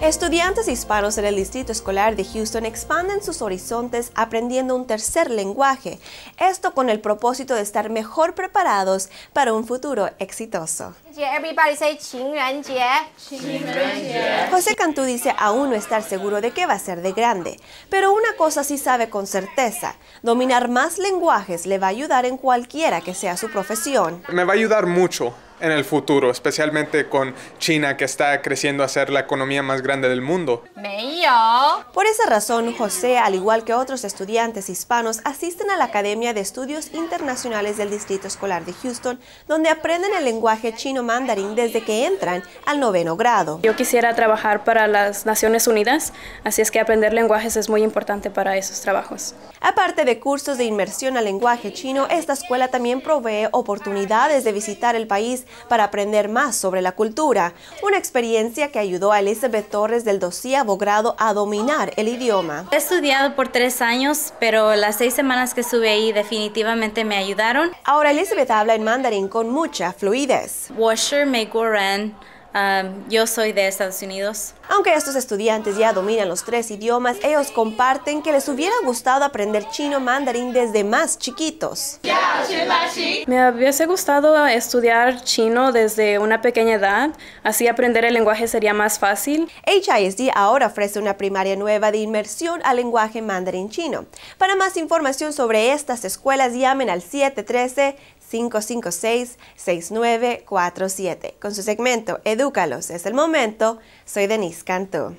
Estudiantes hispanos en el Distrito Escolar de Houston expanden sus horizontes aprendiendo un tercer lenguaje, esto con el propósito de estar mejor preparados para un futuro exitoso. José Cantú dice aún no estar seguro de qué va a ser de grande, pero una cosa sí sabe con certeza, dominar más lenguajes le va a ayudar en cualquiera que sea su profesión. Me va a ayudar mucho en el futuro, especialmente con China que está creciendo a ser la economía más grande del mundo. Por esa razón, José, al igual que otros estudiantes hispanos, asisten a la Academia de Estudios Internacionales del Distrito Escolar de Houston, donde aprenden el lenguaje chino mandarín desde que entran al noveno grado. Yo quisiera trabajar para las Naciones Unidas, así es que aprender lenguajes es muy importante para esos trabajos. Aparte de cursos de inmersión al lenguaje chino, esta escuela también provee oportunidades de visitar el país para aprender más sobre la cultura, una experiencia que ayudó a Elizabeth Torres del doceavo grado a dominar el idioma. He estudiado por tres años, pero las seis semanas que estuve ahí definitivamente me ayudaron. Ahora Elizabeth habla en mandarín con mucha fluidez. make yo soy de Estados Unidos. Aunque estos estudiantes ya dominan los tres idiomas, ellos comparten que les hubiera gustado aprender chino mandarín desde más chiquitos. Me hubiese gustado estudiar chino desde una pequeña edad, así aprender el lenguaje sería más fácil. HISD ahora ofrece una primaria nueva de inmersión al lenguaje mandarín chino. Para más información sobre estas escuelas, llamen al 713 556-6947. Con su segmento Edúcalos es el momento, soy Denise Cantú.